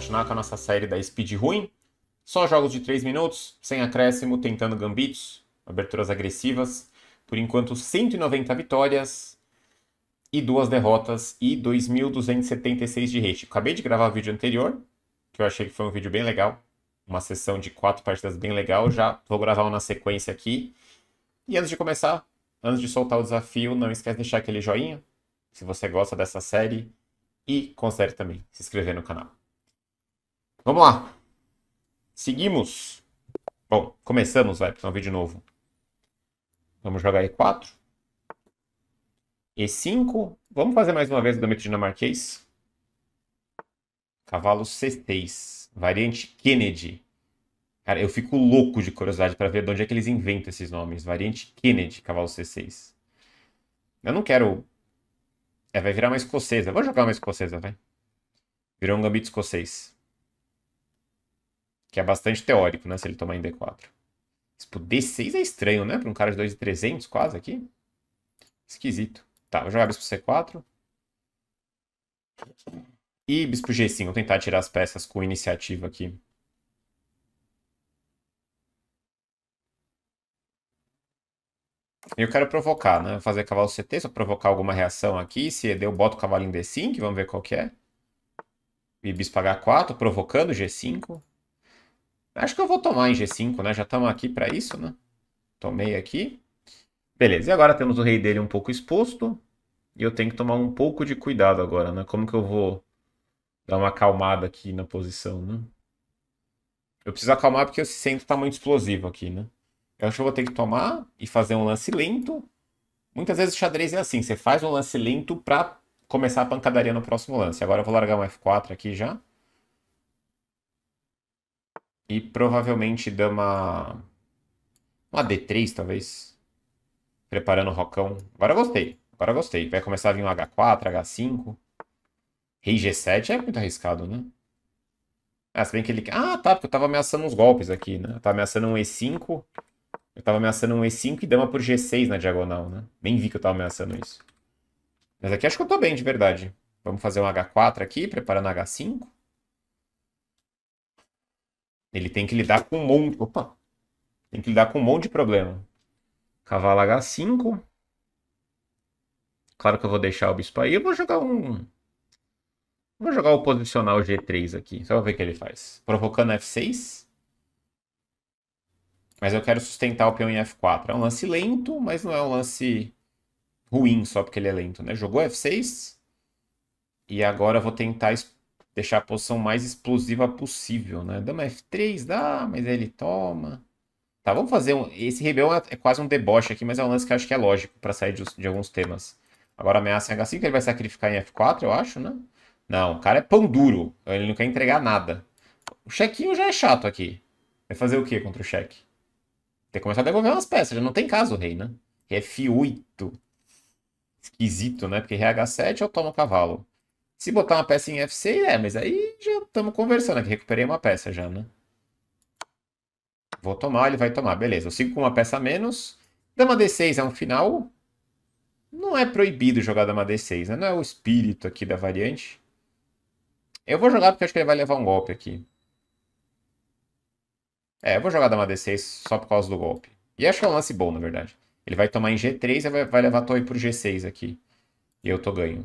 continuar com a nossa série da Speed ruim. Só jogos de 3 minutos, sem acréscimo, tentando gambitos, aberturas agressivas. Por enquanto, 190 vitórias e duas derrotas e 2.276 de rate. Acabei de gravar o vídeo anterior, que eu achei que foi um vídeo bem legal. Uma sessão de quatro partidas bem legal. Já vou gravar uma na sequência aqui. E antes de começar, antes de soltar o desafio, não esquece de deixar aquele joinha. Se você gosta dessa série, e considere também se inscrever no canal. Vamos lá. Seguimos. Bom, começamos, vai, para um vídeo novo. Vamos jogar E4. E5. Vamos fazer mais uma vez o gambito dinamarquês. Cavalo C6. Variante Kennedy. Cara, eu fico louco de curiosidade para ver de onde é que eles inventam esses nomes. Variante Kennedy, cavalo C6. Eu não quero... É, vai virar uma escocesa. Vou jogar uma escocesa, vai. Virou um gambito escocês. Que é bastante teórico, né? Se ele tomar em D4. Tipo, D6 é estranho, né? Pra um cara de 2,300 quase aqui. Esquisito. Tá, vou jogar bispo C4. E bispo G5. Vou tentar tirar as peças com iniciativa aqui. Eu quero provocar, né? Vou fazer cavalo CT, só provocar alguma reação aqui. Se ED, eu boto o cavalo em D5, vamos ver qual que é. E bispo H4, provocando G5. Acho que eu vou tomar em G5, né? Já estamos aqui para isso, né? Tomei aqui. Beleza, e agora temos o rei dele um pouco exposto. E eu tenho que tomar um pouco de cuidado agora, né? Como que eu vou dar uma acalmada aqui na posição, né? Eu preciso acalmar porque esse centro está muito explosivo aqui, né? Eu acho que eu vou ter que tomar e fazer um lance lento. Muitas vezes o xadrez é assim, você faz um lance lento para começar a pancadaria no próximo lance. Agora eu vou largar um F4 aqui já. E provavelmente dama. Uma D3, talvez. Preparando o rocão. Agora gostei. Agora gostei. Vai começar a vir um H4, H5. Rei G7 é muito arriscado, né? Ah, se bem que ele. Ah, tá, porque eu tava ameaçando uns golpes aqui, né? Eu tava ameaçando um E5. Eu tava ameaçando um E5 e dama por G6 na diagonal, né? Nem vi que eu tava ameaçando isso. Mas aqui acho que eu tô bem, de verdade. Vamos fazer um H4 aqui, preparando H5. Ele tem que lidar com um monte. Opa! Tem que lidar com um monte de problema. Cavalo H5. Claro que eu vou deixar o bispo aí. Eu vou jogar um. Vou jogar o posicional G3 aqui. Só pra ver o que ele faz. Provocando F6. Mas eu quero sustentar o peão em F4. É um lance lento, mas não é um lance ruim só porque ele é lento, né? Jogou F6. E agora eu vou tentar deixar a posição mais explosiva possível, né? Dama F3, dá, mas aí ele toma. Tá, vamos fazer um... Esse rebelião é, é quase um deboche aqui, mas é um lance que eu acho que é lógico para sair de, de, alguns temas. Agora ameaça em H5, ele vai sacrificar em F4, eu acho, né? Não, o cara é pão duro. Ele não quer entregar nada. O chequinho já é chato aqui. Vai fazer o que contra o cheque? Tem que começar a devolver umas peças. Já não tem caso o rei, né? F8. Esquisito, né? Porque h 7 eu tomo o cavalo. Se botar uma peça em FC, é, mas aí já estamos conversando aqui. Recuperei uma peça já, né? Vou tomar, ele vai tomar. Beleza, eu sigo com uma peça a menos. Dama D6 é um final. Não é proibido jogar dama D6, né? Não é o espírito aqui da variante. Eu vou jogar porque acho que ele vai levar um golpe aqui. É, eu vou jogar dama D6 só por causa do golpe. E acho que é um lance bom, na verdade. Ele vai tomar em G3 e vai levar a torre pro G6 aqui. E eu tô ganho.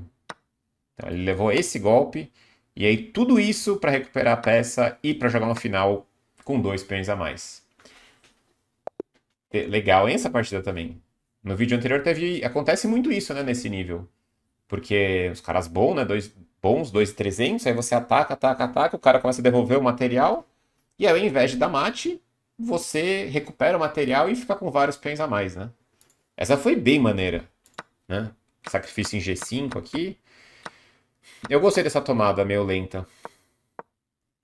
Então ele levou esse golpe e aí tudo isso para recuperar a peça e para jogar no final com dois peões a mais. É legal, hein, essa partida também. No vídeo anterior teve acontece muito isso, né, nesse nível. Porque os caras bons, né, dois bons, dois 300, aí você ataca, ataca, ataca, o cara começa a devolver o material e aí ao invés de dar mate, você recupera o material e fica com vários peões a mais, né? Essa foi bem maneira, né? Sacrifício em G5 aqui. Eu gostei dessa tomada meio lenta.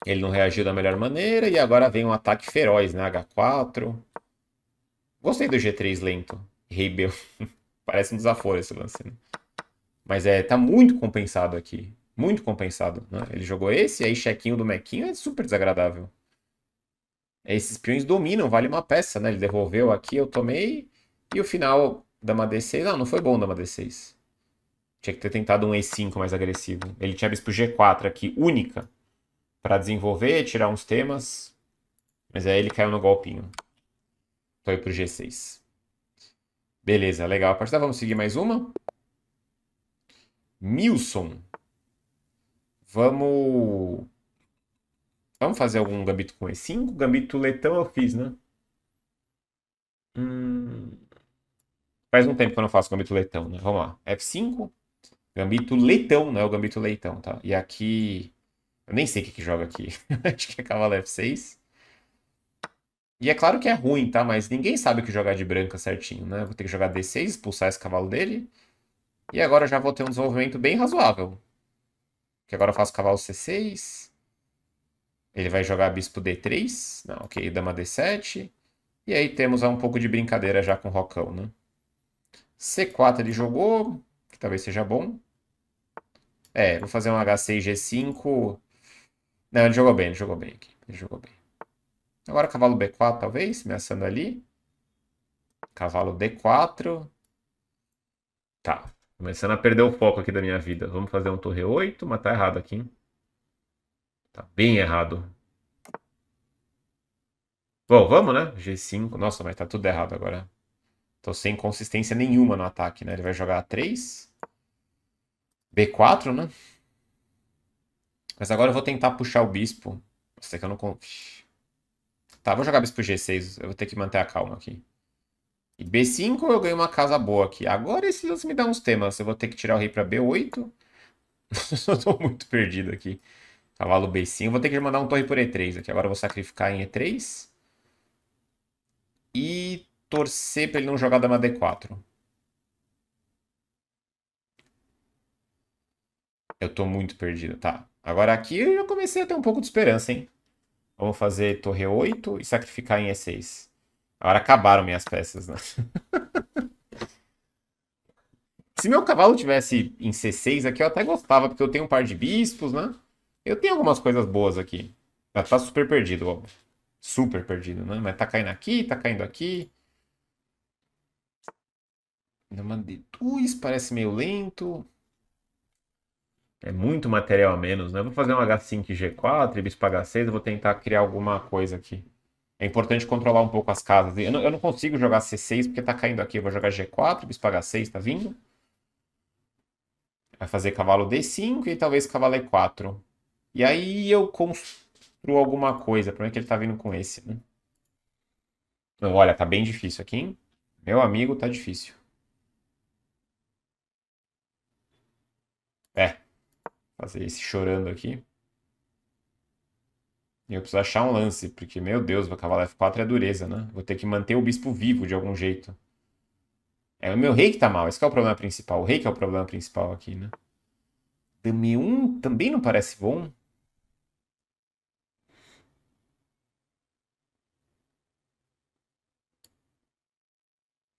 Ele não reagiu da melhor maneira e agora vem um ataque feroz, né? H4. Gostei do G3 lento. Rebel. Parece um desaforo esse lance, né? Mas é, tá muito compensado aqui. Muito compensado, né? Ele jogou esse, aí chequinho do Mequinho é super desagradável. É, esses peões dominam, vale uma peça, né? Ele devolveu aqui, eu tomei. E o final dama D6... Não, ah, não foi bom dama D6. Tinha que ter tentado um E5 mais agressivo. Ele tinha bispo G4 aqui, única, para desenvolver, tirar uns temas. Mas aí ele caiu no golpinho. Foi então, pro G6. Beleza, legal a partida. Vamos seguir mais uma. Milson. Vamos... Vamos fazer algum gambito com E5? Gambito letão eu fiz, né? Hum... Faz um tempo que eu não faço gambito letão, né? Vamos lá. F5. Gambito Leitão, não é o Gambito Leitão, tá? E aqui. Eu nem sei o que, que joga aqui. Acho que é cavalo F6. E é claro que é ruim, tá? Mas ninguém sabe o que jogar de branca certinho, né? Vou ter que jogar D6, expulsar esse cavalo dele. E agora já vou ter um desenvolvimento bem razoável. Que agora eu faço cavalo C6. Ele vai jogar bispo D3. Não, ok, dama D7. E aí temos um pouco de brincadeira já com o Rocão, né? C4 ele jogou talvez seja bom. É, vou fazer um H6, G5. Não, ele jogou bem, ele jogou bem aqui. Ele jogou bem. Agora cavalo B4, talvez, ameaçando ali. Cavalo D4. Tá. Começando a perder o foco aqui da minha vida. Vamos fazer um torre 8, mas tá errado aqui, hein? Tá bem errado. Bom, vamos, né? G5. Nossa, mas tá tudo errado agora. Tô sem consistência nenhuma no ataque, né? Ele vai jogar A3. B4, né? Mas agora eu vou tentar puxar o bispo. Nossa, é que eu não... Tá, vou jogar bispo G6. Eu vou ter que manter a calma aqui. E B5 eu ganho uma casa boa aqui. Agora esse lance me dá uns temas. Eu vou ter que tirar o rei pra B8. eu tô muito perdido aqui. Cavalo B5. Vou ter que mandar um torre por E3 aqui. Agora eu vou sacrificar em E3. E torcer pra ele não jogar dama D4. Eu tô muito perdido, tá. Agora aqui eu já comecei a ter um pouco de esperança, hein? Vamos fazer torre 8 e sacrificar em E6. Agora acabaram minhas peças, né? Se meu cavalo tivesse em C6 aqui, eu até gostava, porque eu tenho um par de bispos, né? Eu tenho algumas coisas boas aqui. Já tá super perdido, ó. Super perdido, né? Mas tá caindo aqui, tá caindo aqui. mandei de parece meio lento. É muito material a menos, né? Eu vou fazer um H5 e G4 e bispo H6, eu vou tentar criar alguma coisa aqui. É importante controlar um pouco as casas. Eu não, eu não consigo jogar C6 porque tá caindo aqui. Eu vou jogar G4, bispo H6 tá vindo. Vai fazer cavalo D5 e talvez cavalo E4. E aí eu construo alguma coisa. O problema é que ele tá vindo com esse, né? olha, tá bem difícil aqui, hein? Meu amigo, tá difícil. É, Fazer esse chorando aqui. E eu preciso achar um lance, porque, meu Deus, o cavalo F4 é dureza, né? Vou ter que manter o bispo vivo de algum jeito. É o meu rei que tá mal, esse é o problema principal. O rei que é o problema principal aqui, né? Dame 1 também não parece bom.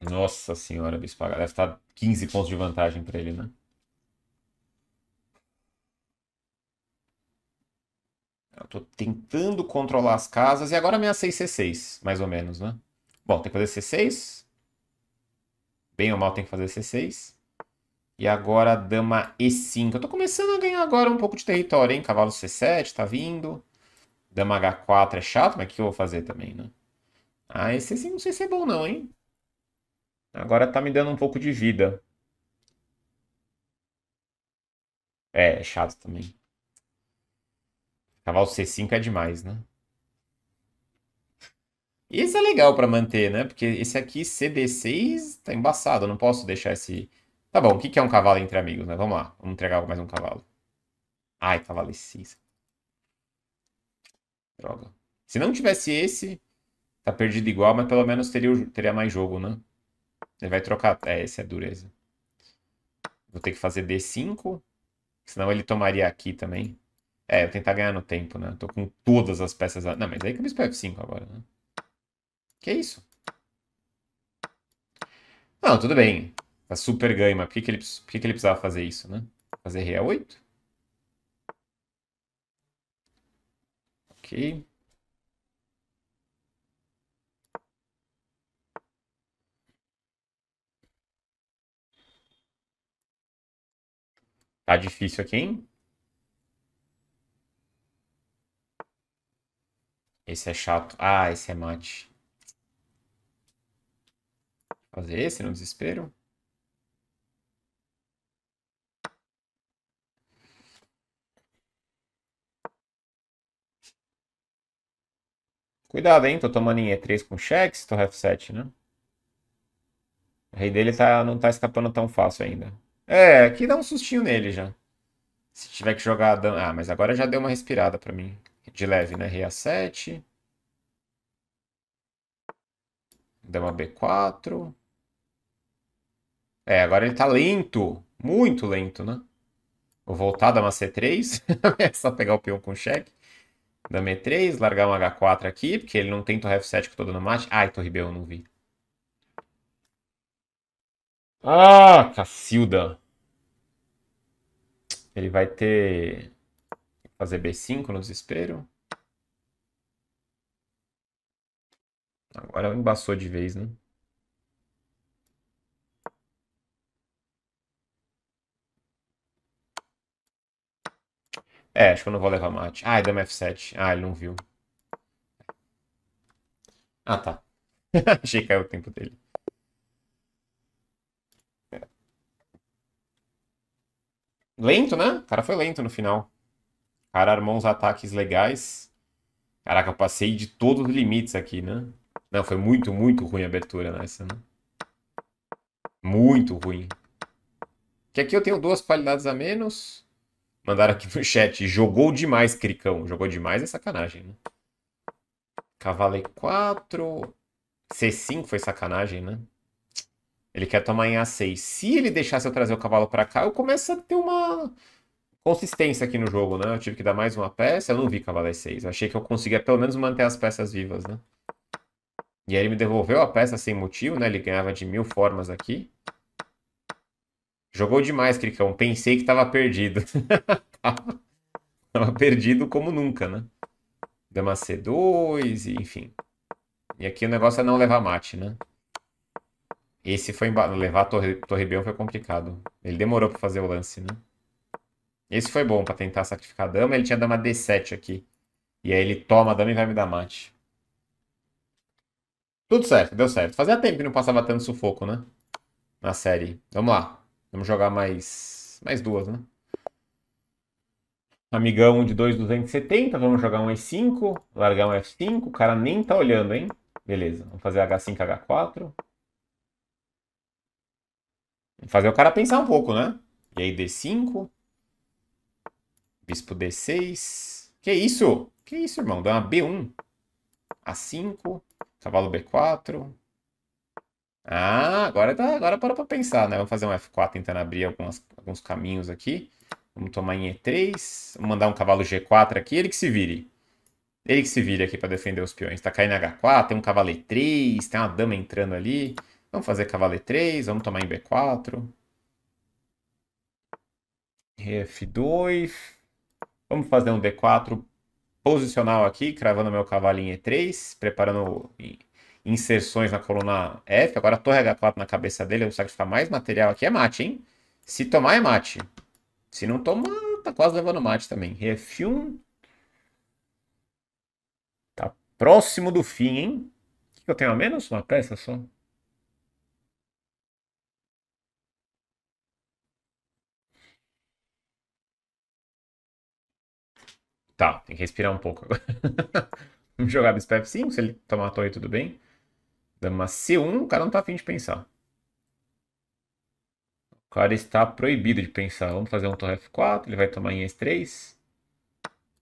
Nossa senhora, bispo, deve estar tá 15 pontos de vantagem pra ele, né? Eu tô tentando controlar as casas. E agora é minha 6 C6, mais ou menos, né? Bom, tem que fazer C6. Bem ou mal tem que fazer C6. E agora dama E5. Eu tô começando a ganhar agora um pouco de território, hein? Cavalo C7 tá vindo. Dama H4 é chato, mas o que eu vou fazer também, né? Ah, esse sim não sei se é bom não, hein? Agora tá me dando um pouco de vida. É, é chato também. Cavalo C5 é demais, né? esse é legal para manter, né? Porque esse aqui, CD6, tá embaçado. Eu não posso deixar esse... Tá bom, o que é um cavalo entre amigos, né? Vamos lá, vamos entregar mais um cavalo. Ai, cavalo E6. Droga. Se não tivesse esse, tá perdido igual, mas pelo menos teria, teria mais jogo, né? Ele vai trocar... É, esse é dureza. Vou ter que fazer D5, senão ele tomaria aqui também. É, eu tentar ganhar no tempo, né? tô com todas as peças... Não, mas aí que eu bispo F5 agora, né? Que isso? Não, tudo bem. Tá super ganho, mas por que, que, ele, por que, que ele precisava fazer isso, né? Fazer a 8? É ok. Tá difícil aqui, hein? Esse é chato. Ah, esse é mate. Fazer esse no desespero? Cuidado, hein? Tô tomando em E3 com cheque, tô F7, né? O rei dele tá, não tá escapando tão fácil ainda. É, aqui dá um sustinho nele já. Se tiver que jogar... Ah, mas agora já deu uma respirada pra mim de leve na né? RA7. Dama B4. É, agora ele tá lento. Muito lento, né? Vou voltar, dama C3. é só pegar o peão com cheque. Dama E3, largar um H4 aqui, porque ele não tem torre F7 que eu tô dando mate. Ai, torre B eu não vi. Ah, Cacilda. Ele vai ter Fazer B5 no desespero. Agora embaçou de vez, né? É, acho que eu não vou levar mate. Ah, é dama F7. Ah, ele não viu. Ah, tá. Achei que caiu o tempo dele. Lento, né? O cara foi lento no final cara armou uns ataques legais. Caraca, eu passei de todos os limites aqui, né? Não, foi muito, muito ruim a abertura nessa, né? Muito ruim. Que aqui eu tenho duas qualidades a menos. Mandaram aqui no chat. Jogou demais, Cricão. Jogou demais é sacanagem, né? Cavalo E4. É C5 foi sacanagem, né? Ele quer tomar em A6. Se ele deixasse eu trazer o cavalo para cá, eu começo a ter uma consistência aqui no jogo, né? Eu tive que dar mais uma peça, eu não vi cavalo 6. Eu achei que eu conseguia pelo menos manter as peças vivas, né? E aí ele me devolveu a peça sem motivo, né? Ele ganhava de mil formas aqui. Jogou demais, Cricão. Pensei que tava perdido. tava, perdido como nunca, né? Dama C2, enfim. E aqui o negócio é não levar mate, né? Esse foi embate. Levar Torre, Torre Bell foi complicado. Ele demorou pra fazer o lance, né? Esse foi bom para tentar sacrificar a dama. Ele tinha dama D7 aqui. E aí ele toma a dama e vai me dar mate. Tudo certo, deu certo. Fazia tempo que não passava tanto sufoco, né? Na série. Vamos lá. Vamos jogar mais mais duas, né? Amigão de 2,270. Vamos jogar um E5. Largar um F5. O cara nem tá olhando, hein? Beleza. Vamos fazer H5, H4. Fazer o cara pensar um pouco, né? E aí D5. Bispo D6. Que isso? Que isso, irmão? Dá uma B1. A5. Cavalo B4. Ah, agora, tá, agora para pra pensar, né? Vamos fazer um F4 tentando abrir algumas, alguns caminhos aqui. Vamos tomar em E3. Vamos mandar um cavalo G4 aqui. Ele que se vire. Ele que se vire aqui para defender os peões. Tá caindo H4, tem um cavalo E3, tem uma dama entrando ali. Vamos fazer cavalo E3, vamos tomar em B4. F2. Vamos fazer um D4 posicional aqui, cravando meu cavalo em E3, preparando inserções na coluna F. Agora torre H4 na cabeça dele, eu vou sacrificar mais material aqui. É mate, hein? Se tomar, é mate. Se não tomar, tá quase levando mate também. F1. Tá próximo do fim, hein? O que eu tenho a menos? Uma peça só. Tá, tem que respirar um pouco agora. Vamos jogar bispo F5, se ele tomar a torre, tudo bem. Dama C1, o cara não tá afim de pensar. O cara está proibido de pensar. Vamos fazer um torre F4, ele vai tomar em E3.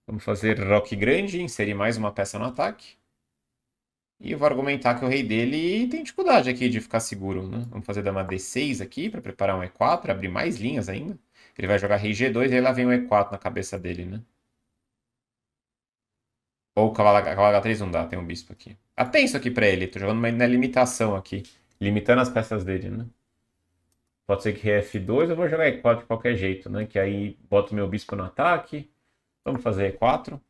Vamos fazer rock grande, inserir mais uma peça no ataque. E eu vou argumentar que o rei dele tem dificuldade aqui de ficar seguro, né? Vamos fazer dama D6 aqui para preparar um E4, abrir mais linhas ainda. Ele vai jogar rei G2 e aí lá vem um E4 na cabeça dele, né? Ou cavalo, cavalo H3 não dá, tem um bispo aqui. Até isso aqui pra ele, tô jogando uma, na é limitação aqui. Limitando as peças dele, né? Pode ser que é F2, eu vou jogar E4 de qualquer jeito, né? Que aí boto meu bispo no ataque. Vamos fazer E4.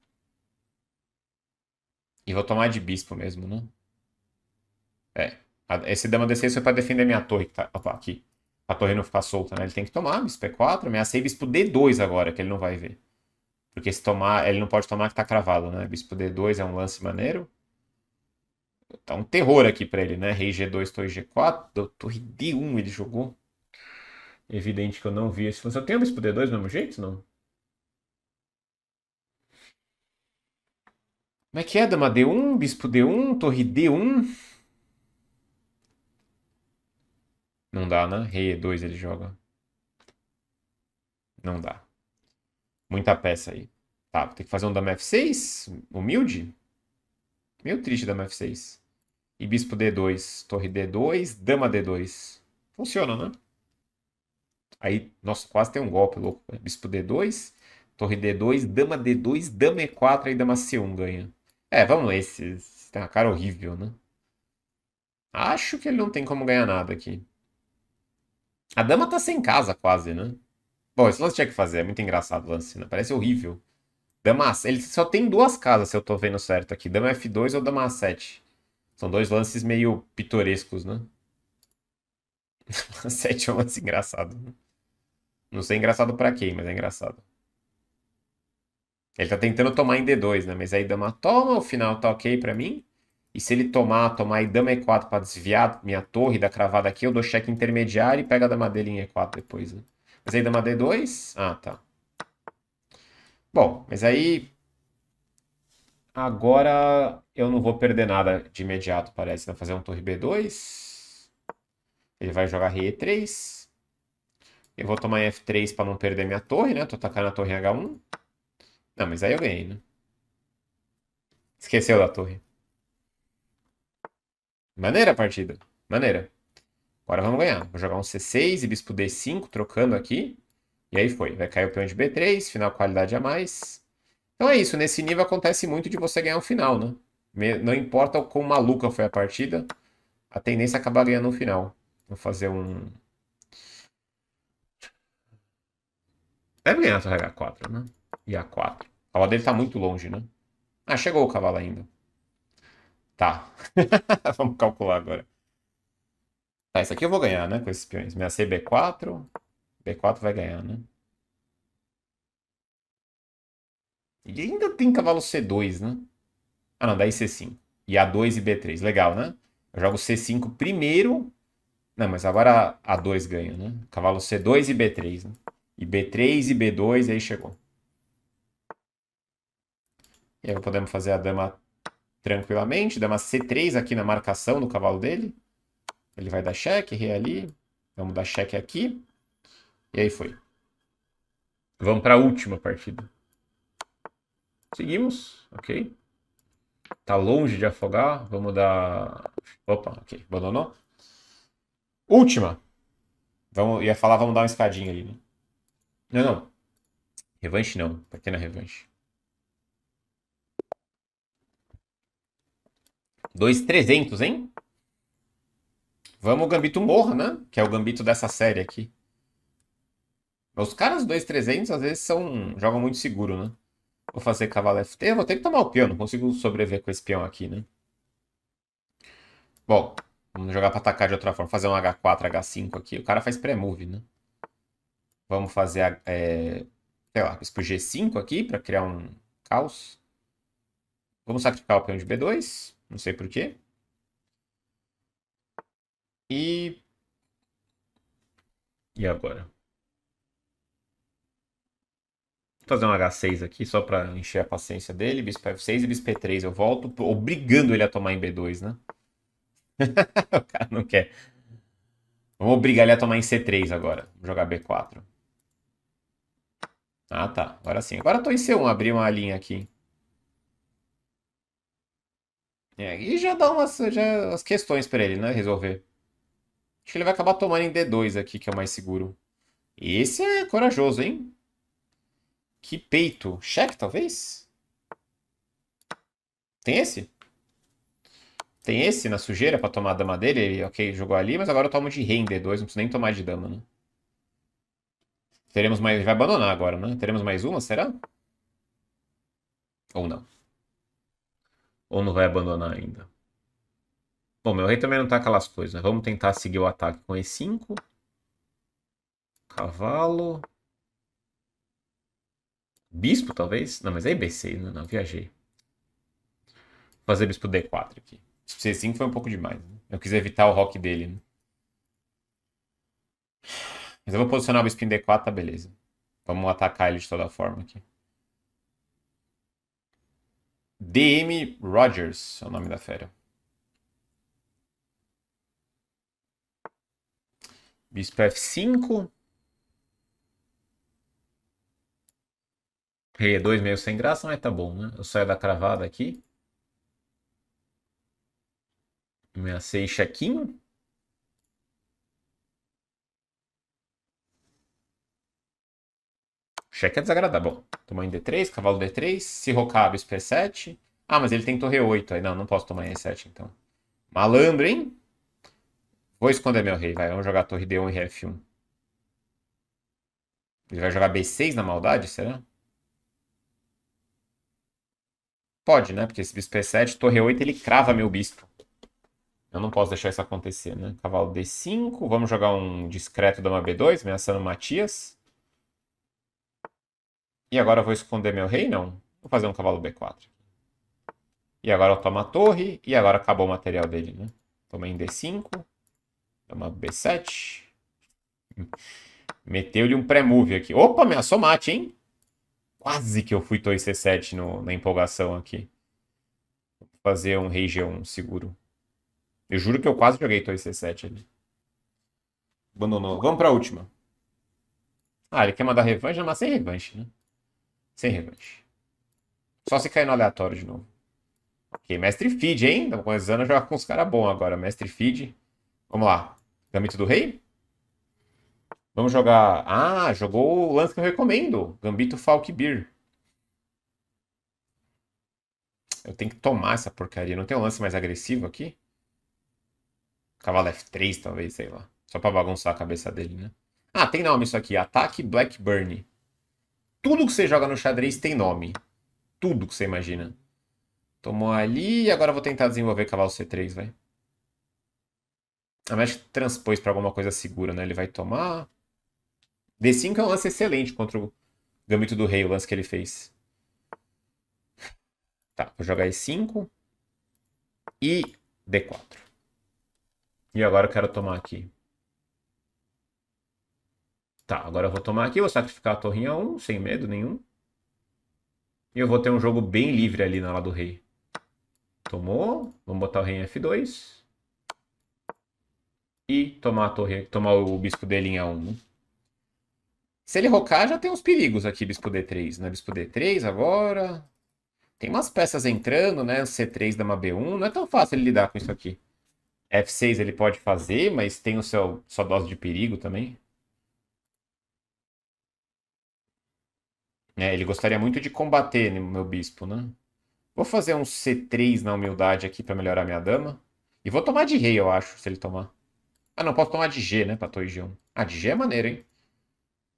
E vou tomar de bispo mesmo, né? É. Esse dama D6 foi pra defender minha torre, que tá opa, aqui. A torre não ficar solta, né? Ele tem que tomar, bispo E4. É ameacei bispo D2 agora, que ele não vai ver. Porque se tomar, ele não pode tomar que tá cravado, né? Bispo D2 é um lance maneiro. Tá um terror aqui pra ele, né? Rei G2, torre G4, torre D1 ele jogou. Evidente que eu não vi esse lance. Eu tenho o bispo D2 do mesmo jeito, não? Como é que é? Dama D1, bispo D1, torre D1. Não dá, né? Rei E2 ele joga. Não dá. Muita peça aí. Tá, vou ter que fazer um dama F6, humilde. Meio triste dama F6. E bispo D2, torre D2, dama D2. Funciona, né? Aí, nossa, quase tem um golpe louco. Bispo D2, torre D2, dama D2, dama E4 e dama C1 ganha. É, vamos ver, esse, esse tem uma cara horrível, né? Acho que ele não tem como ganhar nada aqui. A dama tá sem casa quase, né? Bom, esse lance tinha que fazer, é muito engraçado o lance, né? Parece horrível. Dama ele só tem duas casas, se eu tô vendo certo aqui. Dama F2 ou Dama A7. São dois lances meio pitorescos, né? Dama A7 é um lance engraçado. Né? Não sei engraçado para quem, mas é engraçado. Ele tá tentando tomar em D2, né? Mas aí dama toma, o final tá ok para mim. E se ele tomar, tomar e dama E4 para desviar minha torre da cravada aqui, eu dou cheque intermediário e pega a dama dele em E4 depois, né? Mas ainda é uma D2? Ah, tá. Bom, mas aí. Agora eu não vou perder nada de imediato, parece. Vou fazer um torre B2. Ele vai jogar rei E3. Eu vou tomar F3 para não perder minha torre, né? Tô atacando a torre H1. Não, mas aí eu ganhei, né? Esqueceu da torre. Maneira a partida. Maneira. Agora vamos ganhar. Vou jogar um C6 e bispo D5, trocando aqui. E aí foi. Vai cair o peão de B3, final qualidade a mais. Então é isso. Nesse nível acontece muito de você ganhar um final, né? Não importa o quão maluca foi a partida, a tendência é acabar ganhando um final. Vou fazer um... Deve ganhar torre H4, né? E A4. A cavalo dele tá muito longe, né? Ah, chegou o cavalo ainda. Tá. Vamos calcular agora. Tá, isso aqui eu vou ganhar, né? Com esses peões. Minha cb 4 B4 vai ganhar, né? E ainda tem cavalo C2, né? Ah, não, daí C5. E A2 e B3. Legal, né? Eu jogo C5 primeiro. Não, mas agora A2 ganha, né? Cavalo C2 e B3, né? E B3 e B2, aí chegou. E aí podemos fazer a dama tranquilamente. Dama C3 aqui na marcação do cavalo dele. Ele vai dar check, re ali. Vamos dar check aqui. E aí foi. Vamos para a última partida. Seguimos, ok. Tá longe de afogar. Vamos dar. Opa, ok. Abandonou. Última. Vamos, ia falar, vamos dar uma escadinha ali, né? Não, não. Revanche não. Pequena revanche. 2,300, hein? Vamos o Gambito Morra, né? Que é o Gambito dessa série aqui. Os caras 2.300 às vezes são... jogam muito seguro, né? Vou fazer cavalo FT. Vou ter que tomar o peão. Não consigo sobreviver com esse peão aqui, né? Bom, vamos jogar pra atacar de outra forma. Fazer um H4, H5 aqui. O cara faz pré-move, né? Vamos fazer, é, sei lá, isso pro G5 aqui pra criar um caos. Vamos sacrificar o peão de B2. Não sei porquê. E. E agora? Vou fazer um H6 aqui só para encher a paciência dele. Bispo F6 e Bispo P3. Eu volto obrigando ele a tomar em B2, né? o cara não quer. Vamos obrigar ele a tomar em C3 agora. Vamos jogar B4. Ah, tá. Agora sim. Agora eu tô em C1. Abri uma linha aqui. É, e já dá umas, já, umas questões para ele, né? Resolver. Acho que ele vai acabar tomando em D2 aqui, que é o mais seguro. Esse é corajoso, hein? Que peito. Cheque, talvez? Tem esse? Tem esse na sujeira pra tomar a dama dele? Ele, ok, jogou ali, mas agora eu tomo de rei em D2. Não preciso nem tomar de dama, né? Teremos mais... Ele vai abandonar agora, né? Teremos mais uma, será? Ou não? Ou não vai abandonar ainda? Bom, meu rei também não tá aquelas coisas, né? Vamos tentar seguir o ataque com E5. Cavalo. Bispo, talvez? Não, mas é B6, né? Não, viajei. Vou fazer bispo D4 aqui. C5 foi um pouco demais. Né? Eu quis evitar o rock dele, né? Mas eu vou posicionar o bispo em D4, tá beleza. Vamos atacar ele de toda forma aqui. DM Rogers é o nome da fera. Bispo F5. Rei E2 é meio sem graça, mas tá bom, né? Eu saio da cravada aqui. Ameacei chequinho. Cheque é desagradável. Bom, em D3, cavalo D3, se rocar, bispo E7. Ah, mas ele tem torre 8. Aí não, não posso tomar em E7 então. Malandro, hein? Vou esconder meu rei, vai. Vamos jogar torre D1 e F1. Ele vai jogar B6 na maldade, será? Pode, né? Porque esse bispo é 7 torre 8, ele crava meu bispo. Eu não posso deixar isso acontecer, né? Cavalo D5, vamos jogar um discreto dama B2, ameaçando Matias. E agora eu vou esconder meu rei? Não. Vou fazer um cavalo B4. E agora eu tomo a torre, e agora acabou o material dele, né? Tomei em D5. Toma é B7. Meteu-lhe um pré-move aqui. Opa, ameaçou mate, hein? Quase que eu fui 2 C7 no, na empolgação aqui. Vou fazer um rei G1 seguro. Eu juro que eu quase joguei 2 C7 ali. Abandonou. Vamos pra última. Ah, ele quer mandar revanche, mas sem revanche, né? Sem revanche. Só se cair no aleatório de novo. Ok, mestre feed, hein? Estamos começando a jogar com os caras bons agora. Mestre feed. Vamos lá. Gambito do Rei? Vamos jogar. Ah, jogou o lance que eu recomendo: Gambito Falkbeer. Eu tenho que tomar essa porcaria. Não tem um lance mais agressivo aqui? Cavalo F3, talvez, sei lá. Só pra bagunçar a cabeça dele, né? Ah, tem nome isso aqui. Ataque Blackburn. Tudo que você joga no xadrez tem nome. Tudo que você imagina. Tomou ali e agora vou tentar desenvolver cavalo C3, vai. A Magic transpôs para alguma coisa segura, né? Ele vai tomar. D5 é um lance excelente contra o Gambito do Rei, o lance que ele fez. Tá, vou jogar E5 e D4. E agora eu quero tomar aqui. Tá, agora eu vou tomar aqui, vou sacrificar a torrinha 1, sem medo nenhum. E eu vou ter um jogo bem livre ali na lá do rei. Tomou, vamos botar o rei em F2 e tomar a torre, tomar o bispo dele em A1. Se ele rocar, já tem uns perigos aqui, bispo D3, né? Bispo D3 agora. Tem umas peças entrando, né? C3 dá uma B1. Não é tão fácil ele lidar com isso aqui. F6 ele pode fazer, mas tem o seu sua dose de perigo também. É, ele gostaria muito de combater né, meu bispo, né? Vou fazer um C3 na humildade aqui para melhorar minha dama. E vou tomar de rei, eu acho, se ele tomar. Ah, não, posso tomar de G, né, pra torre G1. Ah, de G é maneiro, hein?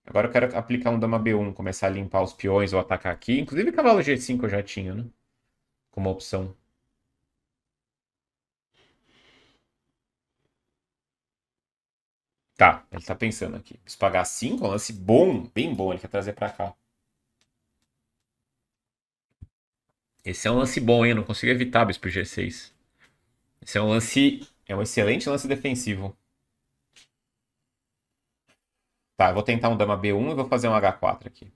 Agora eu quero aplicar um dama B1, começar a limpar os peões ou atacar aqui. Inclusive cavalo G5 eu já tinha, né? Como opção. Tá, ele tá pensando aqui. Preciso pagar 5, é um lance bom, bem bom, ele quer trazer pra cá. Esse é um lance bom, hein? Eu não consigo evitar bispo G6. Esse é um lance. É um excelente lance defensivo. Tá, eu vou tentar um dama B1 e vou fazer um H4 aqui.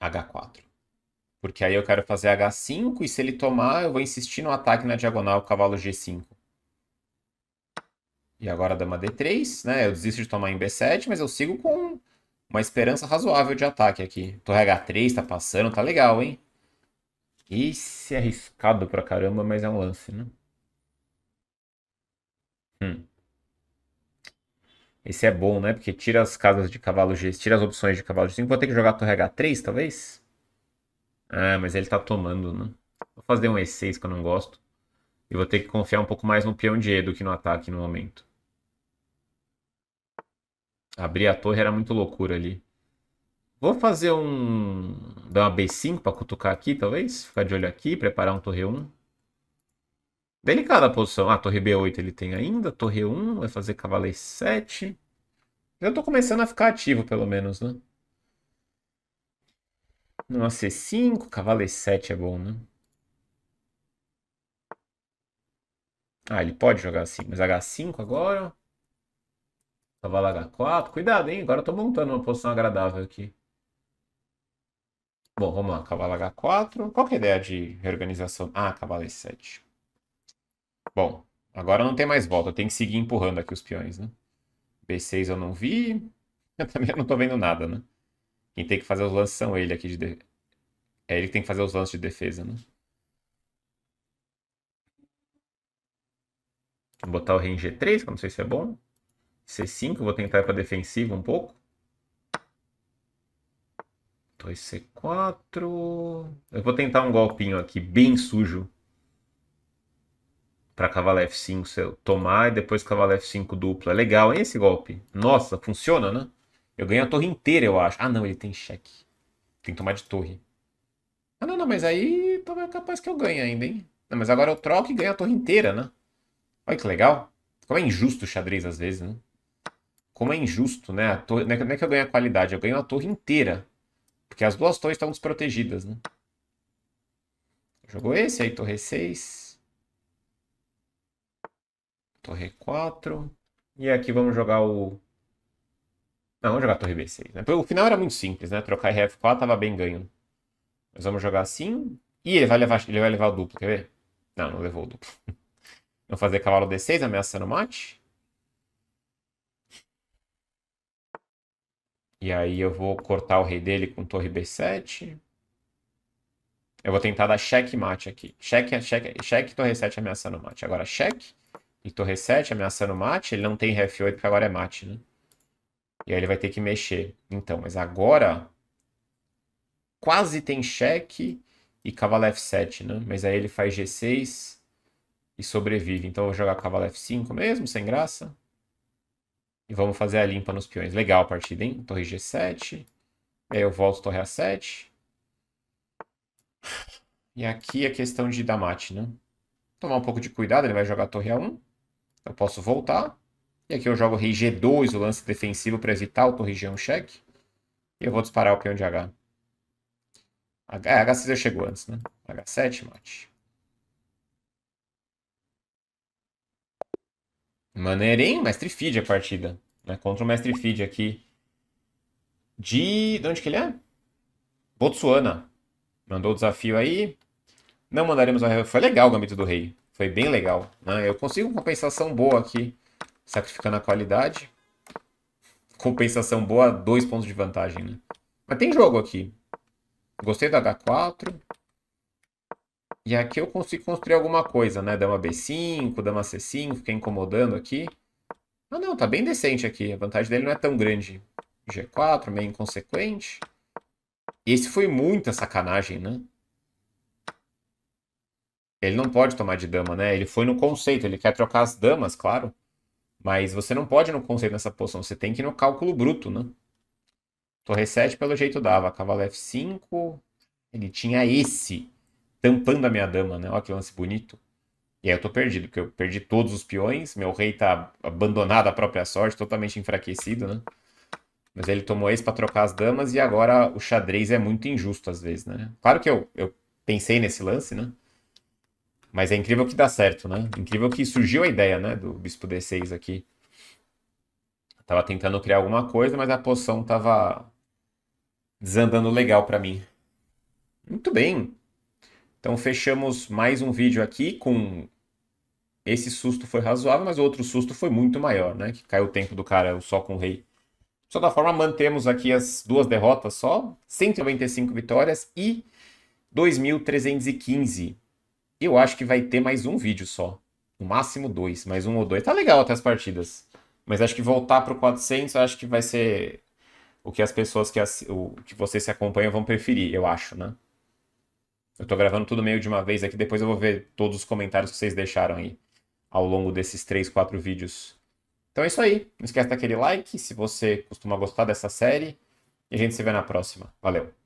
H4. Porque aí eu quero fazer H5 e se ele tomar, eu vou insistir no ataque na diagonal cavalo G5. E agora dama D3, né? Eu desisto de tomar em B7, mas eu sigo com uma esperança razoável de ataque aqui. Torre H3 tá passando, tá legal, hein? Isso é arriscado pra caramba, mas é um lance, né? Hum. Esse é bom, né? Porque tira as casas de cavalo G, tira as opções de cavalo G5. Vou ter que jogar a torre H3, talvez? Ah, mas ele tá tomando, né? Vou fazer um E6 que eu não gosto. E vou ter que confiar um pouco mais no peão de E do que no ataque no momento. Abrir a torre era muito loucura ali. Vou fazer um... Dar uma B5 pra cutucar aqui, talvez? Ficar de olho aqui, preparar um torre 1. Delicada a posição. Ah, torre B8 ele tem ainda. Torre 1 vai fazer cavaleiro 7. Já tô começando a ficar ativo, pelo menos, né? Numa C5, cavaleiro 7 é bom, né? Ah, ele pode jogar assim, mas H5 agora. Cavalo H4. Cuidado, hein? Agora eu tô montando uma posição agradável aqui. Bom, vamos lá. Cavalo H4. Qual que é a ideia de reorganização? Ah, cavalo E7. Bom, agora não tem mais volta. Tem que seguir empurrando aqui os peões, né? B6 eu não vi. Eu também não tô vendo nada, né? Quem tem que fazer os lances são ele aqui de... de... É ele que tem que fazer os lances de defesa, né? Vou botar o rei em G3, que eu não sei se é bom. C5, vou tentar ir para defensiva um pouco. 2C4. Eu vou tentar um golpinho aqui bem sujo para cavalo F5 você tomar e depois cavalo F5 dupla. É legal, hein, esse golpe? Nossa, funciona, né? Eu ganho a torre inteira, eu acho. Ah, não, ele tem cheque. Tem que tomar de torre. Ah, não, não, mas aí talvez é capaz que eu ganhe ainda, hein? Não, mas agora eu troco e ganho a torre inteira, né? Olha que legal. Como é injusto o xadrez às vezes, né? Como é injusto, né? A torre... Não é que é eu ganho a qualidade, eu ganho a torre inteira. Porque as duas torres estão desprotegidas, né? Jogou esse aí, torre 6. Torre 4. E aqui vamos jogar o... Não, vamos jogar torre B6, né? O final era muito simples, né? Trocar rf 4 tava bem ganho. mas vamos jogar assim. e ele vai levar, ele vai levar o duplo, quer ver? Não, não levou o duplo. Vamos fazer cavalo D6, ameaçando o mate. E aí eu vou cortar o rei dele com torre B7. Eu vou tentar dar cheque mate aqui. Cheque, cheque, cheque, torre 7 ameaçando o mate. Agora cheque e torre 7 ameaçando o mate, ele não tem ref 8 porque agora é mate, né? E aí ele vai ter que mexer. Então, mas agora quase tem cheque e cavalo F7, né? Mas aí ele faz G6 e sobrevive. Então eu vou jogar cavalo F5 mesmo, sem graça. E vamos fazer a limpa nos peões. Legal a partida, hein? Torre G7. E aí eu volto torre A7. E aqui a é questão de dar mate, né? Tomar um pouco de cuidado, ele vai jogar torre A1. Eu posso voltar. E aqui eu jogo rei G2, o lance defensivo, para evitar autorregião um cheque. E eu vou disparar o peão de H. H, é, H6 já chegou antes, né? H7, mate. Maneirinho, mestre feed a partida. Né? Contra o mestre feed aqui. De... De onde que ele é? Botsuana. Mandou o desafio aí. Não mandaremos a... Foi legal o gambito do rei. Foi bem legal. Né? Eu consigo compensação boa aqui, sacrificando a qualidade. Compensação boa, dois pontos de vantagem, né? Mas tem jogo aqui. Gostei do H4. E aqui eu consigo construir alguma coisa, né? Dama B5, dama C5, fica incomodando aqui. Ah, não, tá bem decente aqui. A vantagem dele não é tão grande. G4, meio inconsequente. Esse foi muita sacanagem, né? Ele não pode tomar de dama, né? Ele foi no conceito, ele quer trocar as damas, claro. Mas você não pode no conceito nessa posição, você tem que ir no cálculo bruto, né? Torre 7 pelo jeito dava, cavalo F5, ele tinha esse, tampando a minha dama, né? Olha que lance bonito. E aí eu tô perdido, porque eu perdi todos os peões, meu rei tá abandonado à própria sorte, totalmente enfraquecido, né? Mas ele tomou esse para trocar as damas e agora o xadrez é muito injusto às vezes, né? Claro que eu, eu pensei nesse lance, né? Mas é incrível que dá certo, né? Incrível que surgiu a ideia, né? Do bispo D6 aqui. Tava tentando criar alguma coisa, mas a poção tava desandando legal para mim. Muito bem. Então fechamos mais um vídeo aqui com esse susto foi razoável, mas o outro susto foi muito maior, né? Que caiu o tempo do cara só com o rei. De toda forma, mantemos aqui as duas derrotas só, 195 vitórias e 2.315 eu acho que vai ter mais um vídeo só. No máximo dois, mais um ou dois. Tá legal até as partidas. Mas acho que voltar pro 400, acho que vai ser o que as pessoas que, as, o, que vocês se acompanham vão preferir, eu acho, né? Eu tô gravando tudo meio de uma vez aqui, depois eu vou ver todos os comentários que vocês deixaram aí ao longo desses três, quatro vídeos. Então é isso aí. Não esquece daquele like se você costuma gostar dessa série. E a gente se vê na próxima. Valeu!